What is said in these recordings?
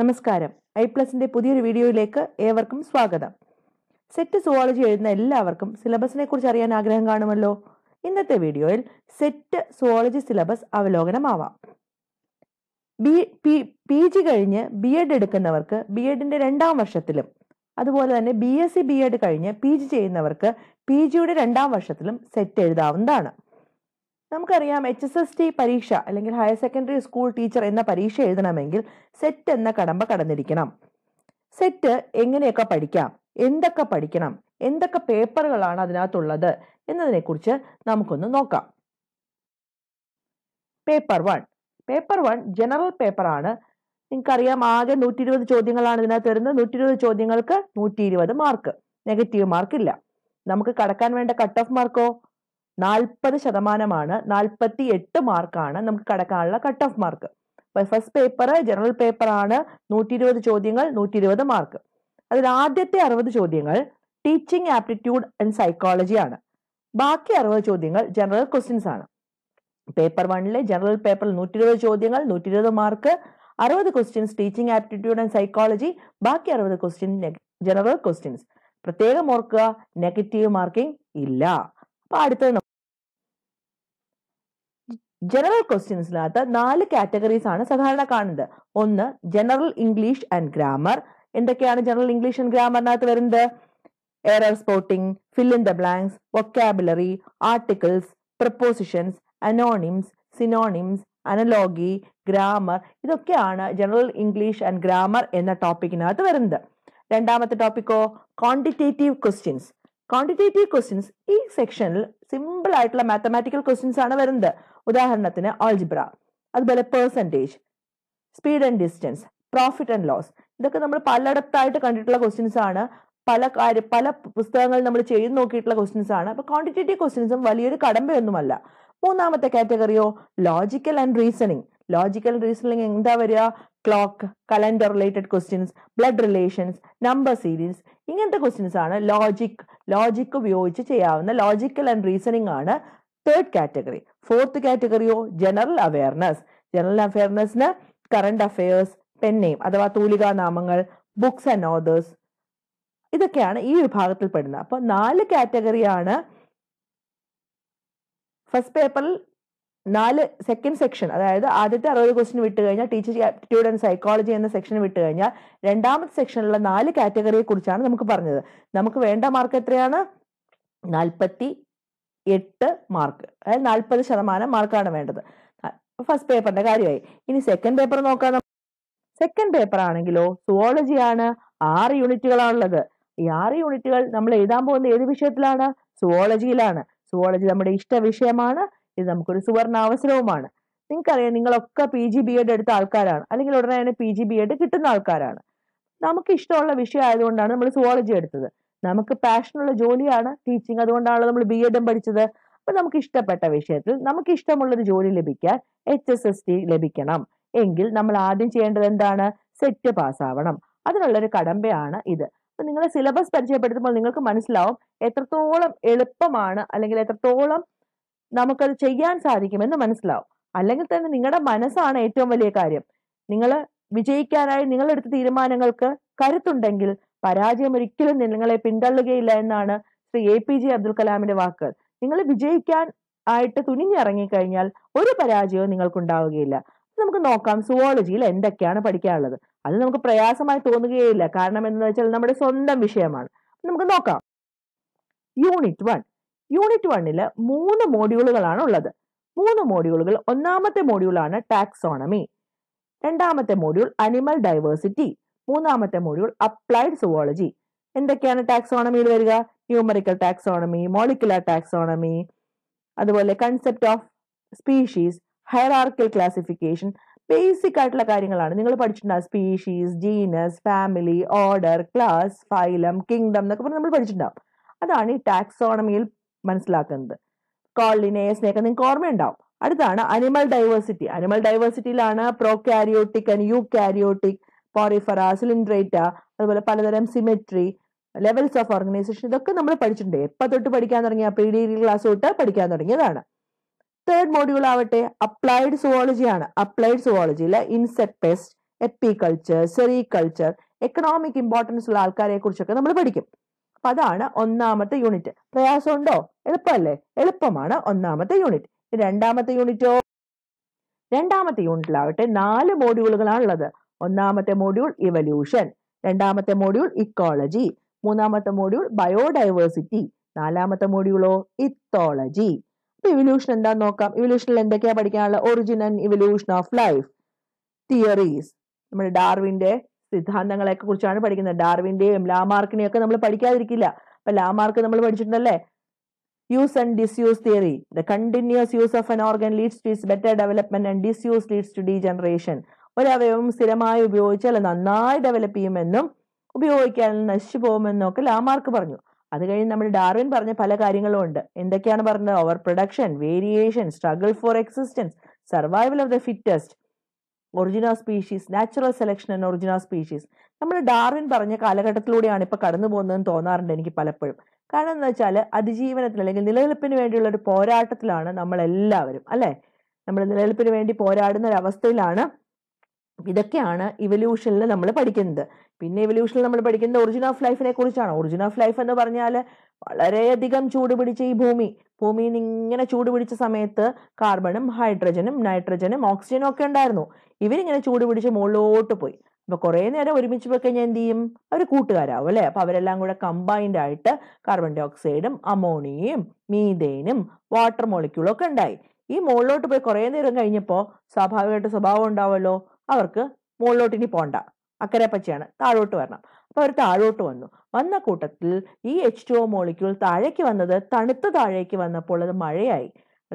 നമസ്കാരം ഐ പ്ലസിന്റെ പുതിയൊരു വീഡിയോയിലേക്ക് ഏവർക്കും സ്വാഗതം സെറ്റ് സുവോളജി എഴുതുന്ന എല്ലാവർക്കും സിലബസിനെ കുറിച്ച് അറിയാൻ ആഗ്രഹം കാണുമല്ലോ ഇന്നത്തെ വീഡിയോയിൽ സെറ്റ് സുവോളജി സിലബസ് അവലോകനമാവാം ബി പി പി ജി കഴിഞ്ഞ് ബി എഡ് എടുക്കുന്നവർക്ക് ബി എഡിന്റെ രണ്ടാം വർഷത്തിലും അതുപോലെ തന്നെ B S C B Ed കഴിഞ്ഞ് പി ജി ചെയ്യുന്നവർക്ക് പി ജിയുടെ രണ്ടാം വർഷത്തിലും സെറ്റ് എഴുതാവുന്നതാണ് നമുക്കറിയാം എച്ച് എസ് എസ് ടി പരീക്ഷ അല്ലെങ്കിൽ ഹയർ സെക്കൻഡറി സ്കൂൾ ടീച്ചർ എന്ന പരീക്ഷ എഴുതണമെങ്കിൽ സെറ്റ് എന്ന കടമ്പ കടന്നിരിക്കണം സെറ്റ് എങ്ങനെയൊക്കെ പഠിക്കാം എന്തൊക്കെ പഠിക്കണം എന്തൊക്കെ പേപ്പറുകളാണ് അതിനകത്തുള്ളത് എന്നതിനെക്കുറിച്ച് നമുക്കൊന്ന് നോക്കാം paper one paper one general paper ആണ് നിങ്ങൾക്കറിയാം ആകെ നൂറ്റി ഇരുപത് ചോദ്യങ്ങളാണ് ഇതിനകത്ത് വരുന്നത് നൂറ്റി ഇരുപത് ചോദ്യങ്ങൾക്ക് നൂറ്റി ഇരുപത് മാർക്ക് നെഗറ്റീവ് മാർക്കില്ല നമുക്ക് കടക്കാൻ വേണ്ട കട്ട് ഓഫ് മാർക്കോ നാൽപ്പത് ശതമാനമാണ് നാൽപ്പത്തി എട്ട് മാർക്കാണ് നമുക്ക് കടക്കാനുള്ള cut off mark first paper general paper ആണ് നൂറ്റി ഇരുപത് ചോദ്യങ്ങൾ നൂറ്റി ഇരുപത് മാർക്ക് അതിൽ ആദ്യത്തെ അറുപത് ചോദ്യങ്ങൾ ടീച്ചിങ് ആപ്റ്റിറ്റ്യൂഡ് ആൻഡ് സൈക്കോളജി ആണ് ബാക്കി അറുപത് ചോദ്യങ്ങൾ ജനറൽ ക്വസ്റ്റ്യൻസ് ആണ് പേപ്പർ വണ്ണിലെ ജനറൽ പേപ്പറിൽ നൂറ്റി ഇരുപത് ചോദ്യങ്ങൾ നൂറ്റി ഇരുപത് മാർക്ക് അറുപത് questions teaching aptitude and psychology ബാക്കി അറുപത് ക്വസ്റ്റ്യൻ ജനറൽ ക്വസ്റ്റ്യൻസ് പ്രത്യേകം ഓർക്കുക നെഗറ്റീവ് മാർക്കിംഗ് ഇല്ല അപ്പോൾ അടുത്തത് ജനറൽ ക്വസ്റ്റ്യൻസിനകത്ത് നാല് കാറ്റഗറീസ് ആണ് സാധാരണ കാണുന്നത് ഒന്ന് ജനറൽ ഇംഗ്ലീഷ് ആൻഡ് ഗ്രാമർ എന്തൊക്കെയാണ് ജനറൽ ഇംഗ്ലീഷ് ആൻഡ് ഗ്രാമറിനകത്ത് വരുന്നത് error spotting fill in the blanks vocabulary articles prepositions antonyms synonyms analogy grammar ഇതൊക്കെയാണ് ജനറൽ ഇംഗ്ലീഷ് ആൻഡ് ഗ്രാമർ എന്ന ടോപ്പിക്കിനകത്ത് വരുന്നത് രണ്ടാമത്തെ ടോപ്പിക്കോ ക്വാണ്ടിറ്റേറ്റീവ് ക്വസ്റ്റ്യൻസ് ക്വാണ്ടിറ്റേറ്റീവ് ക്വസ്റ്റ്യൻസ് ഈ സെക്ഷനിൽ സിമ്പിൾ ആയിട്ടുള്ള മാത്തമാറ്റിക്കൽ ക്വസ്റ്റ്യൻസ് ആണ് വരുന്നത് ഉദാഹരണത്തിന് ഓൾജിബ്ര അതുപോലെ percentage speed and distance profit and loss ഇതൊക്കെ നമ്മൾ പലയിടത്തായിട്ട് കണ്ടിട്ടുള്ള ക്വസ്റ്റ്യൻസ് ആണ് പല കാര്യ പല പുസ്തകങ്ങൾ നമ്മൾ ചെയ്ത് നോക്കിയിട്ടുള്ള ക്വസ്റ്റ്യൻസ് ആണ് അപ്പോൾ ക്വാണ്ടിറ്റേറ്റീവ് ക്വസ്റ്റ്യൻസും വലിയൊരു കടമ്പയൊന്നുമല്ല മൂന്നാമത്തെ കാറ്റഗറിയോ logical and reasoning logical reasoning എന്താ വരിക clock calendar related questions blood relations number series ഇങ്ങനത്തെ ക്വസ്റ്റ്യൻസ് ആണ് ലോജിക് ലോജിക്ക് ഉപയോഗിച്ച് ചെയ്യാവുന്ന ലോജിക്കൽ ആൻഡ് റീസണിംഗ് ആണ് തേർഡ് കാറ്റഗറി ഫോർത്ത് കാറ്റഗറിയോ ജനറൽ അവയർനെസ് ജനറൽ അവയർനെസ്സിന് കറണ്ട് അഫയേഴ്സ് പെന്നെയും അഥവാ തൂലികാ നാമങ്ങൾ ബുക്സ് ആൻഡ് ഓതേഴ്സ് ഇതൊക്കെയാണ് ഈ വിഭാഗത്തിൽ പെടുന്നത് അപ്പോൾ നാല് കാറ്റഗറിയാണ് ഫസ്റ്റ് പേപ്പറിൽ നാല് സെക്കൻഡ് സെക്ഷൻ അതായത് ആദ്യത്തെ അറുപത് ക്വസ്റ്റ്യൻ വിട്ട് കഴിഞ്ഞാൽ ടീച്ചർ ആപ്റ്റിറ്റ്യൂഡ് ആൻഡ് സൈക്കോളജി എന്ന സെക്ഷൻ വിട്ട് കഴിഞ്ഞാൽ രണ്ടാമത്തെ സെക്ഷനിലുള്ള നാല് കാറ്റഗറിയെ കുറിച്ചാണ് നമുക്ക് പറഞ്ഞത് നമുക്ക് വേണ്ട മാർക്ക് എത്രയാണ് നാൽപ്പത്തി എട്ട് മാർക്ക് അതായത് നാൽപ്പത് ശതമാനം മാർക്കാണ് വേണ്ടത് ഫസ്റ്റ് പേപ്പറിന്റെ കാര്യമായി ഇനി സെക്കൻഡ് പേപ്പർ നോക്കാം സെക്കൻഡ് പേപ്പർ ആണെങ്കിലോ സുവോളജി ആണ് ആറ് യൂണിറ്റുകളാണുള്ളത് ഈ ആറ് യൂണിറ്റുകൾ നമ്മൾ എഴുതാൻ പോകുന്ന ഏത് വിഷയത്തിലാണ് സുവോളജിയിലാണ് സുവോളജി നമ്മുടെ ഇഷ്ട വിഷയമാണ് ഇത് നമുക്കൊരു സുവർണ അവസരവുമാണ് നിങ്ങൾക്കറിയാം നിങ്ങളൊക്കെ പി ജി ബി എഡ് എടുത്ത ആൾക്കാരാണ് അല്ലെങ്കിൽ ഉടനെ തന്നെ പി ജി ബി എഡ് കിട്ടുന്ന ആൾക്കാരാണ് നമുക്ക് ഇഷ്ടമുള്ള വിഷയം ആയതുകൊണ്ടാണ് നമ്മൾ സുവോളജി എടുത്തത് നമുക്ക് പാഷനുള്ള ജോലിയാണ് ടീച്ചിങ് അതുകൊണ്ടാണല്ലോ നമ്മൾ ബി എഡും പഠിച്ചത് അപ്പൊ നമുക്ക് ഇഷ്ടപ്പെട്ട വിഷയത്തിൽ നമുക്ക് ഇഷ്ടമുള്ളൊരു ജോലി ലഭിക്കാൻ എച്ച് എസ് എസ് ടി ലഭിക്കണം എങ്കിൽ നമ്മൾ ആദ്യം ചെയ്യേണ്ടത് എന്താണ് സെറ്റ് പാസ്സാവണം അതിനുള്ളൊരു കടമ്പയാണ് ഇത് അപ്പൊ നിങ്ങളുടെ സിലബസ് പരിചയപ്പെടുത്തുമ്പോൾ നിങ്ങൾക്ക് മനസ്സിലാവും എത്രത്തോളം എളുപ്പമാണ് അല്ലെങ്കിൽ എത്രത്തോളം നമുക്കത് ചെയ്യാൻ സാധിക്കുമെന്ന് മനസ്സിലാവും അല്ലെങ്കിൽ തന്നെ നിങ്ങളുടെ മനസ്സാണ് ഏറ്റവും വലിയ കാര്യം നിങ്ങൾ വിജയിക്കാനായി നിങ്ങളെടുത്ത തീരുമാനങ്ങൾക്ക് കരുത്തുണ്ടെങ്കിൽ പരാജയം ഒരിക്കലും നിങ്ങളെ പിന്തള്ളുകയില്ല എന്നാണ് Shri A P J Abdul കലാമിന്റെ വാക്കുകൾ നിങ്ങൾ വിജയിക്കാൻ ആയിട്ട് തുനിഞ്ഞിറങ്ങിക്കഴിഞ്ഞാൽ ഒരു പരാജയവും നിങ്ങൾക്കുണ്ടാവുകയില്ല നമുക്ക് നോക്കാം സുവോളജിയിൽ എന്തൊക്കെയാണ് പഠിക്കാനുള്ളത് അത് നമുക്ക് പ്രയാസമായി തോന്നുകയില്ല കാരണം എന്താണെന്ന് വെച്ചാൽ നമ്മുടെ സ്വന്തം വിഷയമാണ് നമുക്ക് നോക്കാം യൂണിറ്റ് വൺ യൂണിറ്റ് വണ്ണില് മൂന്ന് മോഡ്യൂളുകളാണ് ഉള്ളത് മൂന്ന് മോഡ്യൂളുകൾ ഒന്നാമത്തെ മോഡ്യൂളാണ് ടാക്സോണമി രണ്ടാമത്തെ മോഡ്യൂൾ അനിമൽ ഡൈവേഴ്സിറ്റി മൂന്നാമത്തെ മോഡ്യൂൾ അപ്ലൈഡ് സുവോളജി എന്തൊക്കെയാണ് ടാക്സോണമിയിൽ വരിക ന്യൂമറിക്കൽ ടാക്സോണമി മോളിക്കുലർ ടാക്സോണമി അതുപോലെ concept of species hierarchical classification basic ആയിട്ടുള്ള കാര്യങ്ങളാണ് നിങ്ങൾ പഠിച്ചിട്ടുണ്ടാവും species genus family order class phylum kingdom എന്നൊക്കെ പറഞ്ഞ് നമ്മൾ പഠിച്ചിട്ടുണ്ടാവും അതാണ് ഈ ടാക്സോണമിയിൽ മനസ്സിലാക്കുന്നത് സ്നേഹം നിങ്ങൾക്ക് ഓർമ്മയുണ്ടാവും അടുത്താണ് അനിമൽ ഡൈവേഴ്സിറ്റി അനിമൽ ഡൈവേഴ്സിറ്റിയിലാണ് prokaryotic and eukaryotic porifera coelenterata അതുപോലെ പലതരം സിമെട്രി ലെവൽസ് ഓഫ് ഓർഗനൈസേഷൻ ഇതൊക്കെ നമ്മൾ പഠിച്ചിട്ടുണ്ട് എപ്പോൾ തൊട്ട് പഠിക്കാൻ തുടങ്ങിയ പ്രീ ഡിഗ്രി ക്ലാസ് തൊട്ട് പഠിക്കാൻ തുടങ്ങിയതാണ് തേർഡ് മോഡ്യൂൾ ആവട്ടെ അപ്ലൈഡ് സുവോളജി ആണ് അപ്ലൈഡ് സുവോളജിയിൽ insect pest apiculture sericulture economic importance ഉള്ള ആൾക്കാരെ കുറിച്ചൊക്കെ നമ്മൾ പഠിക്കും അപ്പൊ അതാണ് ഒന്നാമത്തെ യൂണിറ്റ് പ്രയാസമുണ്ടോ എളുപ്പമല്ലേ എളുപ്പമാണ് ഒന്നാമത്തെ യൂണിറ്റ് രണ്ടാമത്തെ യൂണിറ്റോ രണ്ടാമത്തെ യൂണിറ്റിലാവട്ടെ നാല് മോഡ്യൂളുകളാണുള്ളത് ഒന്നാമത്തെ മോഡ്യൂൾ ഇവല്യൂഷൻ രണ്ടാമത്തെ മോഡ്യൂൾ ഇക്കോളജി മൂന്നാമത്തെ മോഡ്യൂൾ ബയോഡൈവേഴ്സിറ്റി നാലാമത്തെ മോഡ്യൂളോ ഇത്തോളജി അപ്പൊ ഇവല്യൂഷൻ എന്താന്ന് നോക്കാം ഇവല്യൂഷനിൽ എന്തൊക്കെയാ പഠിക്കാനുള്ള original evolution of life theories നമ്മുടെ ഡാർവിന്റെ സിദ്ധാന്തങ്ങളെയൊക്കെ കുറിച്ചാണ് പഠിക്കുന്നത് ഡാർവിൻ്റെയും ലാമാർക്കിനെയും ഒക്കെ നമ്മൾ പഠിക്കാതിരിക്കില്ല അപ്പൊ ലാമാർക്ക് നമ്മൾ പഠിച്ചിട്ടുണ്ടല്ലേ use and disuse theory the continuous use of an organ leads to better development and disuse leads to generation ഒരവയവം സ്ഥിരമായി ഉപയോഗിച്ചാൽ നന്നായി ഡെവലപ്പ് ചെയ്യുമെന്നും ഉപയോഗിക്കാൻ നശിച്ചു പോകുമെന്നും ഒക്കെ ലാമാർക്ക് പറഞ്ഞു അത് കഴിഞ്ഞ് നമ്മൾ ഡാർവിൻ പറഞ്ഞ പല കാര്യങ്ങളും ഉണ്ട് എന്തൊക്കെയാണ് പറഞ്ഞത് over production variation struggle for existence survival of the fittest original species natural selection and original species നമ്മൾ ഡാർവിൻ പറഞ്ഞ കാലഘട്ടത്തിലൂടെയാണ് ഇപ്പോൾ കടന്നു പോകുന്നതെന്ന് തോന്നാറുണ്ട് എനിക്ക് പലപ്പോഴും കാരണം എന്ന് വെച്ചാൽ അതിജീവനത്തിന് അല്ലെങ്കിൽ നിലനിൽപ്പിന് വേണ്ടിയുള്ള ഒരു പോരാട്ടത്തിലാണ് നമ്മളെല്ലാവരും അല്ലേ നമ്മൾ നിലനിൽപ്പിന് വേണ്ടി പോരാടുന്ന ഒരു അവസ്ഥയിലാണ് ഇതൊക്കെയാണ് ഇവല്യൂഷനിൽ നമ്മൾ പഠിക്കുന്നത് പിന്നെ ഇവല്യൂഷനിൽ നമ്മൾ പഠിക്കുന്നത് ഒറിജിൻ ഓഫ് ലൈഫിനെ കുറിച്ചാണ് ഒറിജിൻ ഓഫ് ലൈഫ് എന്ന് പറഞ്ഞാൽ വളരെയധികം ചൂട് പിടിച്ച ഈ ഭൂമി ഭൂമിയിൽ നിന്ന് ഇങ്ങനെ ചൂട് പിടിച്ച സമയത്ത് കാർബണും ഹൈഡ്രജനും നൈട്രജനും ഓക്സിജനും ഒക്കെ ഉണ്ടായിരുന്നു ഇവരിങ്ങനെ ചൂട് പിടിച്ച് മുകളിലോട്ട് പോയി അപ്പോൾ കുറേ നേരം ഒരുമിച്ച് പോയി കഴിഞ്ഞാൽ എന്ത് ചെയ്യും അവർ കൂട്ടുകാരാവും അല്ലെ അപ്പോൾ അവരെല്ലാം കൂടെ കമ്പൈൻഡ് ആയിട്ട് കാർബൺ ഡൈ ഓക്സൈഡും അമോണിയയും മീതേനും വാട്ടർ മോളിക്യൂളും ഒക്കെ ഉണ്ടായി ഈ മുകളിലോട്ട് പോയി കുറേ നേരം കഴിഞ്ഞപ്പോൾ സ്വാഭാവികമായിട്ട് സ്വഭാവം ഉണ്ടാവുമല്ലോ അവർക്ക് മുകളിലോട്ട് ഇനി പോണ്ട അക്കരെ പച്ചയാണ് താഴോട്ട് വരണം അപ്പോൾ അവർ താഴോട്ട് വന്നു വന്ന കൂട്ടത്തിൽ ഈ എച്ച് ടു ഒ മോളിക്യൂൾ താഴേക്ക് വന്നത് തണുത്ത് താഴേക്ക് വന്നപ്പോൾ അത് മഴയായി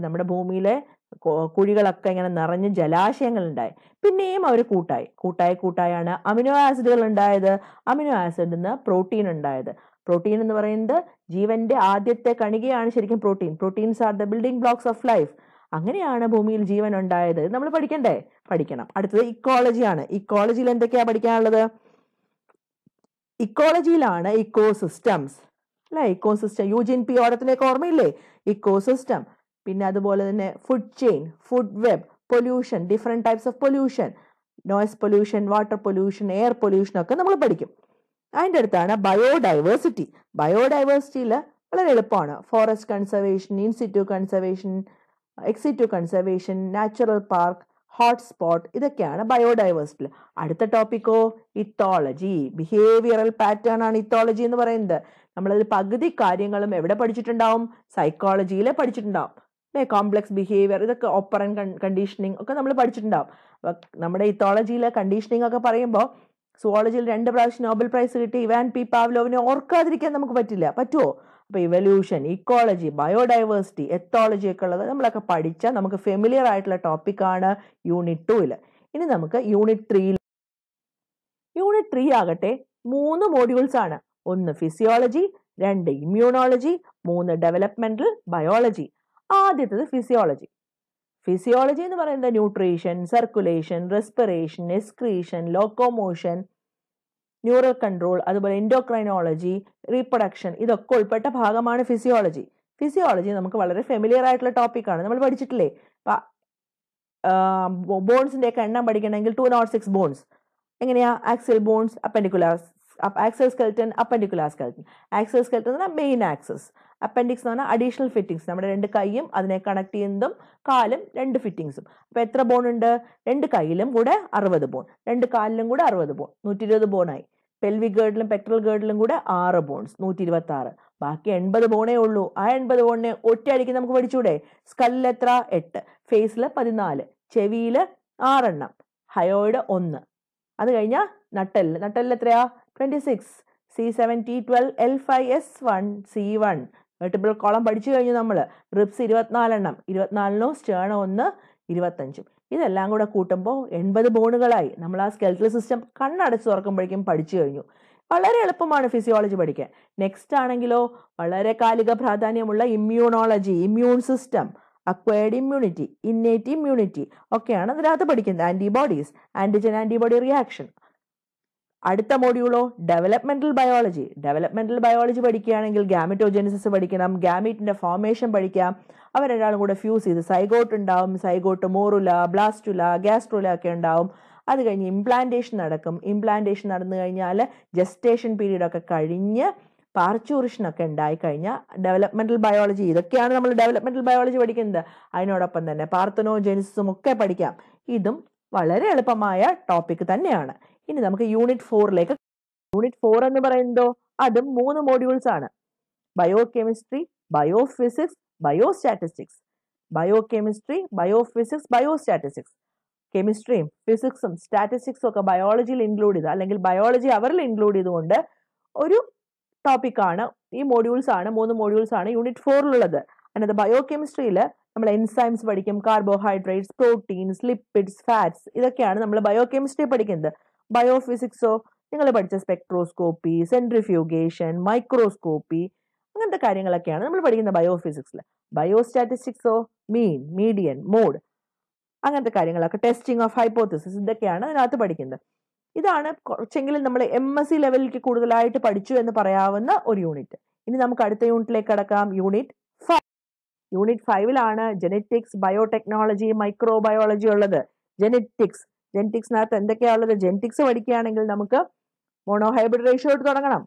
നമ്മുടെ ഭൂമിയിലെ കുഴികളൊക്കെ ഇങ്ങനെ നിറഞ്ഞ് ഉണ്ടായി പിന്നെയും അവർ കൂട്ടായി കൂട്ടായി കൂട്ടായാണ് അമിനോ ആസിഡുകൾ ഉണ്ടായത് അമിനോ ആസിഡിൽ നിന്ന് പ്രോട്ടീൻ ഉണ്ടായത് പ്രോട്ടീൻ എന്ന് പറയുന്നത് ജീവന്റെ ആദ്യത്തെ കണികയാണ് ശരിക്കും protein proteins are the building blocks of life അങ്ങനെയാണ് ഭൂമിയിൽ ജീവൻ ഉണ്ടായത് നമ്മൾ പഠിക്കണ്ടേ പഠിക്കണം അടുത്തത് ഇക്കോളജിയാണ് ഇക്കോളജിയിൽ എന്തൊക്കെയാ പഠിക്കാനുള്ളത് ഇക്കോളജിയിലാണ് ഇക്കോസിസ്റ്റംസ് അല്ലെ ഇക്കോസിസ്റ്റം ജിൻ പി ഓരത്തിനൊക്കെ ഓർമ്മയില്ലേ ഇക്കോസിസ്റ്റം പിന്നെ അതുപോലെ തന്നെ food chain food web pollution different types of pollution noise pollution water pollution air pollution ഒക്കെ നമ്മൾ പഠിക്കും അതിൻ്റെ അടുത്താണ് ബയോഡൈവേഴ്സിറ്റി ബയോഡൈവേഴ്സിറ്റിയിൽ വളരെ എളുപ്പമാണ് forest conservation in situ conservation ex situ conservation natural park hotspot ഇതൊക്കെയാണ് ബയോഡൈവേഴ്സിറ്റി അടുത്ത ടോപ്പിക്കോ ഇത്തോളജി ബിഹേവിയറൽ പാറ്റേൺ ആണ് ഇത്തോളജി എന്ന് പറയുന്നത് നമ്മളതിൽ പകുതി കാര്യങ്ങളും എവിടെ പഠിച്ചിട്ടുണ്ടാവും സൈക്കോളജിയിലെ പഠിച്ചിട്ടുണ്ടാവും അല്ലേ കോംപ്ലക്സ് ബിഹേവിയർ ഇതൊക്കെ ഓപ്പറൻ കണ്ടീഷനിങ് ഒക്കെ നമ്മൾ പഠിച്ചിട്ടുണ്ടാവും നമ്മുടെ ഇത്തോളജിയിലെ കണ്ടീഷനിങ് ഒക്കെ പറയുമ്പോൾ സുവോളജിയിൽ രണ്ട് പ്രാവശ്യം നോബൽ പ്രൈസ് കിട്ടി ഇവാൻ പി പാവ്ലോവിനെ ഓർക്കാതിരിക്കാൻ നമുക്ക് പറ്റില്ല പറ്റുമോ അപ്പോൾ ഇവല്യൂഷൻ ഇക്കോളജി ബയോഡൈവേഴ്സിറ്റി എത്തോളജി ഒക്കെ ഉള്ളത് നമ്മളൊക്കെ പഠിച്ച നമുക്ക് ഫെമിലിയർ ആയിട്ടുള്ള ടോപ്പിക്കാണ് യൂണിറ്റ് ടൂയിൽ ഇനി നമുക്ക് യൂണിറ്റ് ത്രീയിൽ യൂണിറ്റ് ത്രീ ആകട്ടെ മൂന്ന് മോഡ്യൂൾസ് ആണ് ഒന്ന് ഫിസിയോളജി രണ്ട് ഇമ്മ്യൂണോളജി മൂന്ന് ഡെവലപ്മെന്റൽ ബയോളജി ആദ്യത്തത് ഫിസിയോളജി ഫിസിയോളജി എന്ന് പറയുന്നത് nutrition circulation respiration excretion locomotion neural control അതുപോലെ എൻഡോക്രൈനോളജി റീപ്രൊഡക്ഷൻ ഇതൊക്കെ ഉൾപ്പെട്ട ഭാഗമാണ് ഫിസിയോളജി ഫിസിയോളജി നമുക്ക് വളരെ ഫെമിലിയർ ആയിട്ടുള്ള ടോപ്പിക്കാണ് നമ്മൾ പഠിച്ചിട്ടില്ലേ ഒക്കെ എണ്ണം പഠിക്കണമെങ്കിൽ ടു നോട്ട് സിക്സ് ബോൺസ് എങ്ങനെയാ axial bones appendicular axial skeleton appendicular skeleton axial skeleton എന്ന് പറഞ്ഞാൽ മെയിൻ ആക്സസ് അപ്പൻഡിക്സ് എന്ന് പറഞ്ഞാൽ അഡീഷണൽ ഫിറ്റിങ്സ് നമ്മുടെ രണ്ട് കൈയും അതിനെ കണക്ട് ചെയ്യുന്നതും കാലും രണ്ട് ഫിറ്റിങ്സും അപ്പോൾ എത്ര ബോൺ ഉണ്ട് രണ്ട് കൈയിലും കൂടെ അറുപത് ബോൺ രണ്ട് കാലിലും കൂടെ അറുപത് ബോൺ നൂറ്റി ഇരുപത് ബോണായി പെൽവി ഗേർഡിലും പെട്രൽ ഗേർഡിലും കൂടെ ആറ് ബോൺസ് നൂറ്റി ഇരുപത്തി ആറ് ബാക്കി എൺപത് ബോണേ ഉള്ളൂ ആ എൺപത് ബോണിനെ ഒറ്റയടിക്ക് നമുക്ക് പഠിച്ചൂടെ സ്കല്ലിൽ എത്ര എട്ട് ഫേസിൽ പതിനാല് ചെവിയിൽ ആറെണ്ണം ഹയോയിഡ് ഒന്ന് അത് കഴിഞ്ഞാൽ നട്ടൽ നട്ടലിൽ എത്രയാ twenty six C seven T twelve L five S one C one vertebral column പഠിച്ചു കഴിഞ്ഞു നമ്മൾ റിബ്സ് ഇരുപത്തിനാലെണ്ണം ഇരുപത്തിനാലിനോ സ്റ്റേണോ ഒന്ന് ഇരുപത്തഞ്ചും ഇതെല്ലാം കൂടെ കൂട്ടുമ്പോൾ എൺപത് ബോണുകളായി നമ്മൾ ആ സ്കെൽറ്റൽ സിസ്റ്റം കണ്ണടച്ച് തുറക്കുമ്പോഴേക്കും പഠിച്ചു കഴിഞ്ഞു വളരെ എളുപ്പമാണ് ഫിസിയോളജി പഠിക്കാൻ നെക്സ്റ്റ് ആണെങ്കിലോ വളരെ കാലിക പ്രാധാന്യമുള്ള immunology immune system acquired immunity innate immunity ഒക്കെയാണ് അതിനകത്ത് പഠിക്കുന്നത് ആൻറ്റിബോഡീസ് ആൻറ്റിജൻ ആൻറ്റിബോഡി റിയാക്ഷൻ അടുത്ത മോഡ്യൂളോ ഡെവലപ്മെന്റൽ ബയോളജി ഡെവലപ്മെന്റൽ ബയോളജി പഠിക്കുകയാണെങ്കിൽ ഗാമിറ്റോജെനിസിസ് പഠിക്കണം ഗാമിറ്റിന്റെ ഫോർമേഷൻ പഠിക്കാം അവർ രണ്ടാളും കൂടെ ഫ്യൂസ് ചെയ്ത് സൈഗോട്ട് ഉണ്ടാവും സൈഗോട്ട് മോറുല ബ്ലാസ്റ്റുല ഗ്യാസ്ട്രുല ഒക്കെ ഉണ്ടാവും അത് കഴിഞ്ഞ് ഇംപ്ലാന്റേഷൻ നടക്കും ഇംപ്ലാന്റേഷൻ നടന്നു കഴിഞ്ഞാൽ ജസ്റ്റേഷൻ പീരീഡൊക്കെ കഴിഞ്ഞ് പാർച്ചൂറിഷനൊക്കെ ഉണ്ടായിക്കഴിഞ്ഞാൽ ഡെവലപ്മെൻറ്റൽ ബയോളജി ഇതൊക്കെയാണ് നമ്മൾ ഡെവലപ്മെൻറ്റൽ ബയോളജി പഠിക്കുന്നത് അതിനോടൊപ്പം തന്നെ പാർത്തനോ ജെനിസിസും ഒക്കെ പഠിക്കാം ഇതും വളരെ എളുപ്പമായ ടോപ്പിക് തന്നെയാണ് ഇനി നമുക്ക് യൂണിറ്റ് ഫോറിലേക്ക് യൂണിറ്റ് ഫോർ എന്ന് പറയുന്നതോ അതും മൂന്ന് മോഡ്യൂൾസ് ആണ് biochemistry biophysics biostatistics biochemistry biophysics biostatistics കെമിസ്ട്രിയും ഫിസിക്സും സ്റ്റാറ്റിസ്റ്റിക്സും ഒക്കെ ബയോളജിയിൽ ഇൻക്ലൂഡ് ചെയ്ത അല്ലെങ്കിൽ ബയോളജി അവരിൽ ഇൻക്ലൂഡ് ചെയ്തുകൊണ്ട് ഒരു ആണ് ഈ മോഡ്യൂൾസ് ആണ് മൂന്ന് മോഡ്യൂൾസ് ആണ് യൂണിറ്റ് ഫോറിലുള്ളത് അതിനകത്ത് ബയോ കെമിസ്ട്രിയിൽ നമ്മൾ എൻസൈംസ് പഠിക്കും കാർബോഹൈഡ്രേറ്റ്സ് പ്രോട്ടീൻസ് ലിപ്പിഡ്സ് ഫാറ്റ്സ് ഇതൊക്കെയാണ് നമ്മൾ ബയോ കെമിസ്ട്രി പഠിക്കുന്നത് ബയോഫിസിക്സോ നിങ്ങൾ പഠിച്ച സ്പെക്ട്രോസ്കോപ്പി സെൻട്രിഫ്യൂഗേഷൻ മൈക്രോസ്കോപ്പി അങ്ങനത്തെ കാര്യങ്ങളൊക്കെയാണ് നമ്മൾ പഠിക്കുന്ന ബയോഫിസിക്സിൽ ബയോസ്റ്റാറ്റിസ്റ്റിക്സോ മീൻ മീഡിയൻ മോഡ് അങ്ങനത്തെ കാര്യങ്ങളൊക്കെ ടെസ്റ്റിംഗ് ഓഫ് ഹൈപ്പോത്തിസിസ് ഇതൊക്കെയാണ് അതിനകത്ത് പഠിക്കുന്നത് ഇതാണ് കുറച്ചെങ്കിലും നമ്മൾ എം എസ് സി ലെവലിലേക്ക് കൂടുതലായിട്ട് പഠിച്ചു എന്ന് പറയാവുന്ന ഒരു യൂണിറ്റ് ഇനി നമുക്ക് അടുത്ത യൂണിറ്റിലേക്ക് കടക്കാം യൂണിറ്റ് ഫൈവ് യൂണിറ്റ് ഫൈവിലാണ് ജെനറ്റിക്സ് ബയോടെക്നോളജി മൈക്രോബയോളജി ഉള്ളത് ജെനറ്റിക്സ് ജെൻറ്റിക്സിനകത്ത് എന്തൊക്കെയാണുള്ളത് ജെൻറ്റിക്സ് പഠിക്കുകയാണെങ്കിൽ നമുക്ക് മോണോഹൈബ്രിഡ് റേഷ്യോ എടുത്ത് തുടങ്ങണം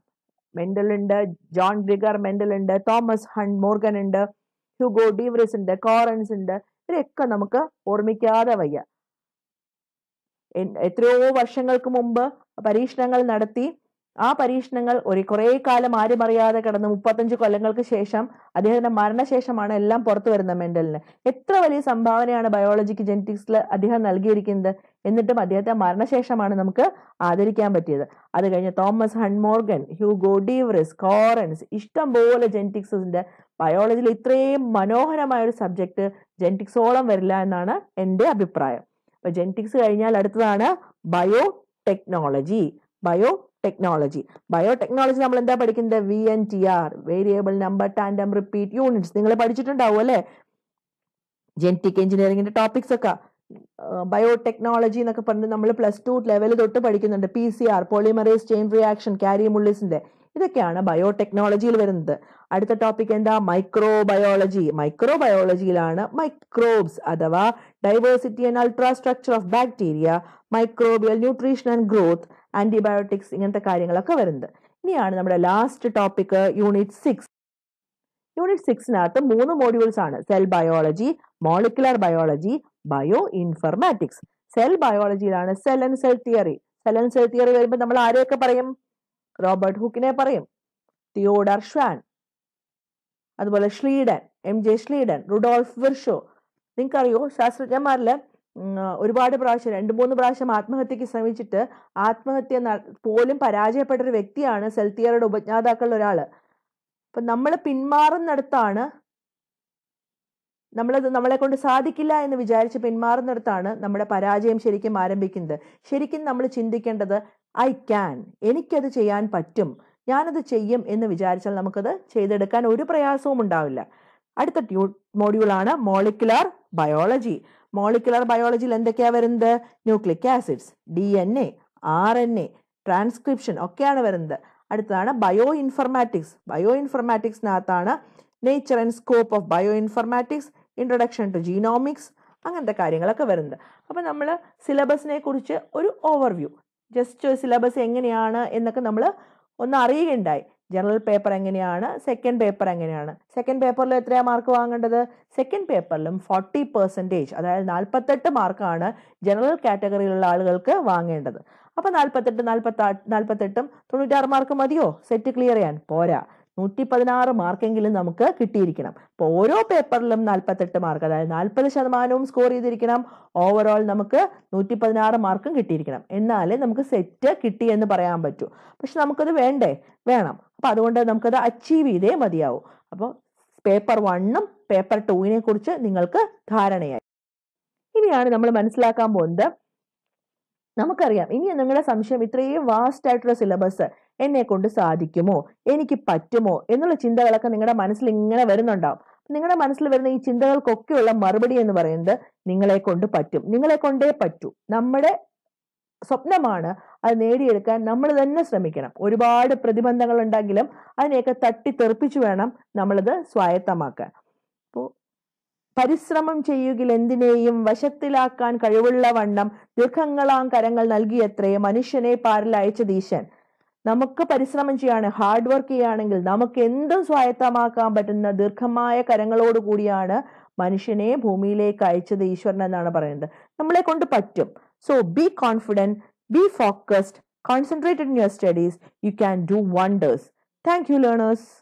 മെൻഡൽ ഉണ്ട് ജോൺ ഗ്രിഗർ മെൻഡൽ ഉണ്ട് തോമസ് ഹണ്ട് മോർഗൻ ഉണ്ട് ഹ്യൂഗോ ഡീവ്രിസ് ഉണ്ട് കോറൻസ് ഉണ്ട് ഇവരെയൊക്കെ നമുക്ക് ഓർമ്മിക്കാതെ വയ്യ എത്രയോ വർഷങ്ങൾക്ക് മുമ്പ് പരീക്ഷണങ്ങൾ നടത്തി ആ പരീക്ഷണങ്ങൾ ഒരു കുറേ കാലം ആരും അറിയാതെ കിടന്ന് മുപ്പത്തഞ്ച് കൊല്ലങ്ങൾക്ക് ശേഷം അദ്ദേഹത്തിന്റെ മരണശേഷമാണ് എല്ലാം പുറത്തു വരുന്നത് മെന്റലിന് എത്ര വലിയ സംഭാവനയാണ് ബയോളജിക്ക് ജെനറ്റിക്സിൽ അദ്ദേഹം നൽകിയിരിക്കുന്നത് എന്നിട്ടും അദ്ദേഹത്തെ മരണശേഷമാണ് നമുക്ക് ആദരിക്കാൻ പറ്റിയത് അത് കഴിഞ്ഞ് Thomas Hunt Morgan Hugo de Vries Correns ഇഷ്ടം പോലെ ജെനറ്റിക്സിന്റെ ബയോളജിയിൽ ഇത്രയും മനോഹരമായ ഒരു സബ്ജക്റ്റ് ജെനറ്റിക്സോളം വരില്ല എന്നാണ് എൻ്റെ അഭിപ്രായം അപ്പോൾ ജെനറ്റിക്സ് കഴിഞ്ഞാൽ അടുത്തതാണ് biotechnology biotechnology biotechnology നമ്മൾ എന്താ പഠിക്കുന്നത് V N T R variable number tandem repeat units നിങ്ങൾ പഠിച്ചിട്ടുണ്ടാവും അല്ലേ ജെനറ്റിക് എഞ്ചിനീയറിംഗിന്റെ ടോപ്പിക്സ് ഒക്കെ ബയോടെക്നോളജി എന്നൊക്കെ പറഞ്ഞ് നമ്മൾ പ്ലസ് ടു ലെവൽ തൊട്ട് പഠിക്കുന്നുണ്ട് P C R polymerase chain reaction Kary മുള്ളിസിന്റെ ഇതൊക്കെയാണ് ബയോടെക്നോളജിയിൽ വരുന്നത് അടുത്ത ടോപ്പിക് എന്താ മൈക്രോബയോളജി മൈക്രോബയോളജിയിലാണ് മൈക്രോബ്സ് അഥവാ diversity and ultrastructure of bacteria microbial nutrition and growth antibiotics ഇങ്ങനത്തെ കാര്യങ്ങളൊക്കെ വരുന്നത് ഇനിയാണ് നമ്മുടെ last topic unit six unit സിക്സിനകത്ത് മൂന്ന് മോഡ്യൂൾസ് ആണ് cell biology molecular biology bioinformatics cell ബയോളജിയിലാണ് cell and cell theory cell and cell theory വരുമ്പോൾ നമ്മൾ ആരെയൊക്കെ പറയും റോബർട്ട് ഹുക്കിനെ പറയും തിയോഡർ ഷ്വാൻ അതുപോലെ Schleiden M J Schleiden Rudolf Virchow നിങ്ങൾക്കറിയോ ശാസ്ത്രജ്ഞന്മാരിൽ ഒരുപാട് പ്രാവശ്യം രണ്ട് മൂന്ന് പ്രാവശ്യം ആത്മഹത്യക്ക് ശ്രമിച്ചിട്ട് ആത്മഹത്യ പോലും പരാജയപ്പെട്ട ഒരു വ്യക്തിയാണ് സെൽത്തിയറുടെ ഉപജ്ഞാതാക്കളിൽ ഒരാൾ അപ്പം നമ്മൾ പിന്മാറുന്നിടത്താണ് നമ്മളത് നമ്മളെ കൊണ്ട് സാധിക്കില്ല എന്ന് വിചാരിച്ച് പിന്മാറുന്നിടത്താണ് നമ്മുടെ പരാജയം ശരിക്കും ആരംഭിക്കുന്നത് ശരിക്കും നമ്മൾ ചിന്തിക്കേണ്ടത് ഐ ക്യാൻ എനിക്കത് ചെയ്യാൻ പറ്റും ഞാനത് ചെയ്യും എന്ന് വിചാരിച്ചാൽ നമുക്കത് ചെയ്തെടുക്കാൻ ഒരു പ്രയാസവും ഉണ്ടാവില്ല അടുത്ത ട്യൂ മോഡ്യൂളാണ് മോളിക്കുലാർ ബയോളജി മോളിക്കുലർ ബയോളജിയിൽ എന്തൊക്കെയാണ് വരുന്നത് nucleic acids D N A R N A transcription ഒക്കെയാണ് വരുന്നത് അടുത്തതാണ് ബയോ ഇൻഫർമാറ്റിക്സ് ബയോ ഇൻഫർമാറ്റിക്സിനകത്താണ് nature and scope of bioinformatics introduction to genomics അങ്ങനത്തെ കാര്യങ്ങളൊക്കെ വരുന്നത് അപ്പോൾ നമ്മൾ സിലബസിനെ കുറിച്ച് ഒരു ഓവർവ്യൂ ജസ്റ്റ് സിലബസ് എങ്ങനെയാണ് എന്നൊക്കെ നമ്മൾ ഒന്ന് അറിയുകയുണ്ടായി ജനറൽ പേപ്പർ എങ്ങനെയാണ് സെക്കൻഡ് പേപ്പർ എങ്ങനെയാണ് സെക്കൻഡ് പേപ്പറിൽ എത്രയാണ് മാർക്ക് വാങ്ങേണ്ടത് സെക്കൻഡ് പേപ്പറിലും ഫോർട്ടി പെർസെൻറ്റേജ് അതായത് നാൽപ്പത്തെട്ട് മാർക്കാണ് ജനറൽ കാറ്റഗറിയിലുള്ള ആളുകൾക്ക് വാങ്ങേണ്ടത് അപ്പോൾ നാൽപ്പത്തെട്ട് നാൽപ്പത്താ നാൽപ്പത്തെട്ടും തൊണ്ണൂറ്റാറ് മാർക്ക് മതിയോ സെറ്റ് ക്ലിയർ ചെയ്യാൻ പോരാ നൂറ്റി പതിനാറ് മാർക്കെങ്കിലും നമുക്ക് കിട്ടിയിരിക്കണം അപ്പോൾ ഓരോ പേപ്പറിലും നാൽപ്പത്തെട്ട് മാർക്ക് അതായത് നാൽപ്പത് ശതമാനവും സ്കോർ ചെയ്തിരിക്കണം ഓവറോൾ നമുക്ക് നൂറ്റി പതിനാറ് മാർക്കും കിട്ടിയിരിക്കണം എന്നാലേ നമുക്ക് സെറ്റ് കിട്ടി എന്ന് പറയാൻ പറ്റൂ പക്ഷെ നമുക്കത് വേണ്ടേ വേണം അപ്പം അതുകൊണ്ട് നമുക്കത് അച്ചീവ് ചെയ്തേ മതിയാവും അപ്പോൾ പേപ്പർ വണ്ണും പേപ്പർ ടൂവിനെ കുറിച്ച് നിങ്ങൾക്ക് ധാരണയായി ഇനിയാണ് നമ്മൾ മനസ്സിലാക്കാൻ പോകുന്നത് നമുക്കറിയാം ഇനി നിങ്ങളുടെ സംശയം ഇത്രയും വാസ്റ്റ് ആയിട്ടുള്ള സിലബസ് എന്നെ കൊണ്ട് സാധിക്കുമോ എനിക്ക് പറ്റുമോ എന്നുള്ള ചിന്തകളൊക്കെ നിങ്ങളുടെ മനസ്സിൽ ഇങ്ങനെ വരുന്നുണ്ടാവും നിങ്ങളുടെ മനസ്സിൽ വരുന്ന ഈ ചിന്തകൾക്കൊക്കെയുള്ള മറുപടി എന്ന് പറയുന്നത് നിങ്ങളെ കൊണ്ട് പറ്റും നിങ്ങളെ കൊണ്ടേ പറ്റൂ നമ്മുടെ സ്വപ്നമാണ് അത് നേടിയെടുക്കാൻ നമ്മൾ തന്നെ ശ്രമിക്കണം ഒരുപാട് പ്രതിബന്ധങ്ങൾ ഉണ്ടെങ്കിലും അതിനെയൊക്കെ തട്ടിത്തെറിപ്പിച്ചു വേണം നമ്മളത് സ്വായത്തമാക്കാൻ അപ്പോൾ പരിശ്രമം ചെയ്യുകിൽ എന്തിനേയും വശത്തിലാക്കാൻ കഴിവുള്ള വണ്ണം ദുഃഖങ്ങളാം കരങ്ങൾ നൽകിയത്രേ മനുഷ്യനെ പാരലയച്ച ദീശൻ നമുക്ക് പരിശ്രമം ചെയ്യാണ് ഹാർഡ് വർക്ക് ചെയ്യുകയാണെങ്കിൽ നമുക്ക് എന്തും സ്വായത്തമാക്കാൻ പറ്റുന്ന ദീർഘമായ കരങ്ങളോട് കൂടിയാണ് മനുഷ്യനെ ഭൂമിയിലേക്ക് അയച്ചത് ഈശ്വരൻ എന്നാണ് പറയുന്നത് നമ്മളെ കൊണ്ട് പറ്റും so be confident be focused concentrated in your studies you can do wonders thank you learners